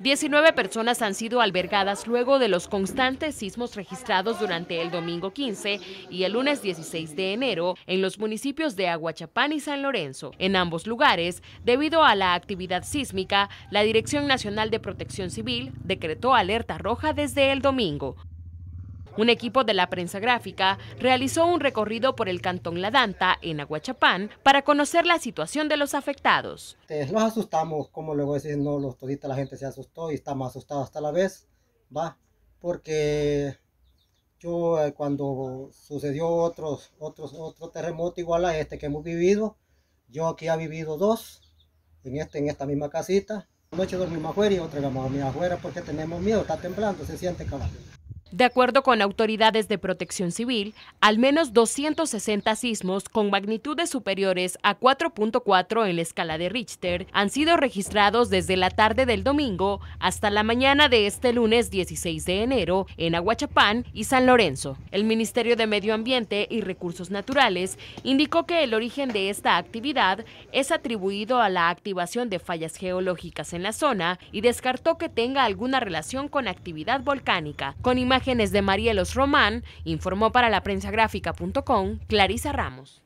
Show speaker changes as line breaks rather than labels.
19 personas han sido albergadas luego de los constantes sismos registrados durante el domingo 15 y el lunes 16 de enero en los municipios de Aguachapán y San Lorenzo. En ambos lugares, debido a la actividad sísmica, la Dirección Nacional de Protección Civil decretó alerta roja desde el domingo. Un equipo de la prensa gráfica realizó un recorrido por el Cantón La Danta, en Aguachapán, para conocer la situación de los afectados.
Eh, nos asustamos, como luego decir, no, los toditos la gente se asustó y está más asustado hasta la vez, va, porque yo eh, cuando sucedió otros, otros, otro terremoto igual a este que hemos vivido, yo aquí he vivido dos, en, este, en esta misma casita, Noche dormimos afuera y otra dormimos afuera porque tenemos miedo, está temblando, se siente caballo.
De acuerdo con autoridades de protección civil, al menos 260 sismos con magnitudes superiores a 4.4 en la escala de Richter han sido registrados desde la tarde del domingo hasta la mañana de este lunes 16 de enero en Aguachapán y San Lorenzo. El Ministerio de Medio Ambiente y Recursos Naturales indicó que el origen de esta actividad es atribuido a la activación de fallas geológicas en la zona y descartó que tenga alguna relación con actividad volcánica. Con imágenes imágenes de Marielos Román, informó para la prensa gráfica.com Clarisa Ramos.